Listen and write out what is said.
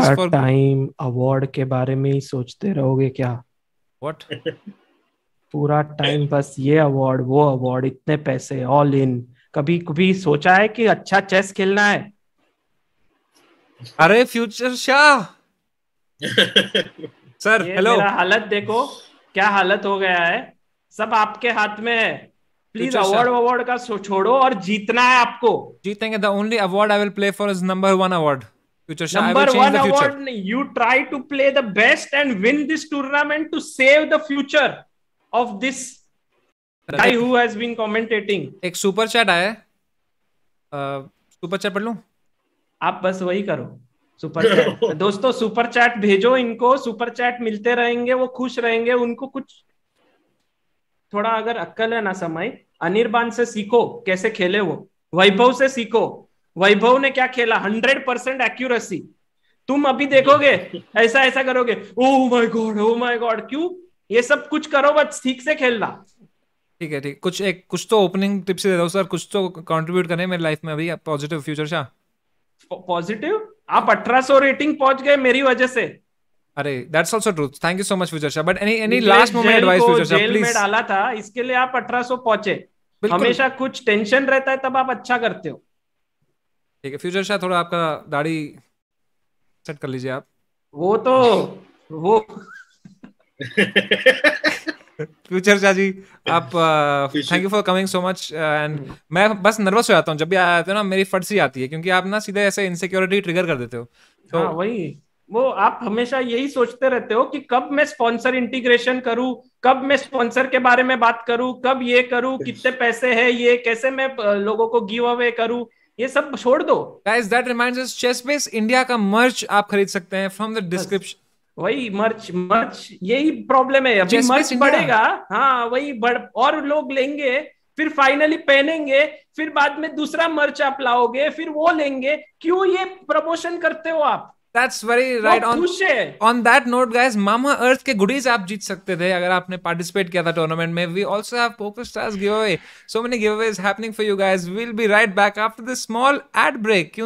हर time award के बारे में ही सोचते रहोगे क्या व्हाट पूरा टाइम बस ये अवार्ड वो अवार्ड इतने पैसे ऑल इन कभी कभी सोचा है कि अच्छा चेस खेलना है अरे फ्यूचर शाह सर हेलो हालत देखो क्या हालत हो गया है सब आपके हाथ में है प्लीज अवार्ड अवार्ड का छोड़ो और जीतना है आपको जीतेंगे the only award I will play for is number one award future sha, number one award you try to play the best and win this tournament to save the future of this guy who has been commentating एक super chat आया Uh, super chat पढ़ लूं आप बस वही करो super chat दोस्तों super chat भेजो इनको सुपर चैट मिलते रहेंगे वो खुश रहेंगे उनको कुछ थोड़ा अगर अक्कल है ना समय अनिर्बान से सीखो कैसे खेले वो वैभव से सीखो वैभव ने क्या खेला हंड्रेड परसेंट एक्यूरेसी तुम अभी देखोगे ऐसा ऐसा करोगे oh my god oh my god क्यों ये सब कुछ करो बस ठीक से खेलना ठीक है ठीक कुछ एक कुछ तो ओपनिंग टिप्स दे दो सर कुछ तो कंट्रीब्यूट करें मेरी लाइफ में अभी पॉजिटिव फ्यूचर शाह पॉजिटिव आप 1800 रेटिंग पहुंच गए मेरी वजह से अरे that's also truth thank you so much future Shah but any any last moment advice future Shah please में डाला था इसके लिए आप 1800 पहुंचे हमेशा कुछ टेंशन रहता है तब आप अच्छा करते हो ठीक है फ्यूचर शाह थोड़ा आपका दाढ़ी सेट कर लीजिए आप वो तो वो फ्यूचर शाह जी आप thank you for coming so much and मैं बस नर्वस हो जाता हूँ जब भी आते हो ना मेरी फट सी आती है क्योंकि आप ना सीधे ऐसे इनसिक्योरिटी ट्रिगर कर देते हो तो हाँ, वही वो आप हमेशा यही सोचते रहते हो कि कब मैं स्पॉन्सर इंटीग्रेशन करूं कब मैं स्पॉन्सर के बारे में बात करूं कब ये करूं कितने पैसे हैं ये कैसे मैं uh, लोगों को गिव अवे करूं ये सब छोड़ दो guys that reminds us chess base India का मर्च आप खरीद सकते हैं फ्रॉम द डिस्क्रिप्शन वही मर्च मर्च यही प्रॉब्लम है अभी मर्च बढ़ेगा हाँ वही बढ़ और लोग लेंगे फिर फाइनली पहनेंगे फिर बाद में दूसरा मर्च आप लाओगे फिर वो लेंगे क्यों ये प्रमोशन करते हो आप That's very right. On, on that note, guys, Mama Earth ke goodies aap jeet sakte the agar aapne participate kiya tha tournament mein. We also have Poker Stars giveaway. So many giveaways happening for you guys. We'll be right back after this small ad break.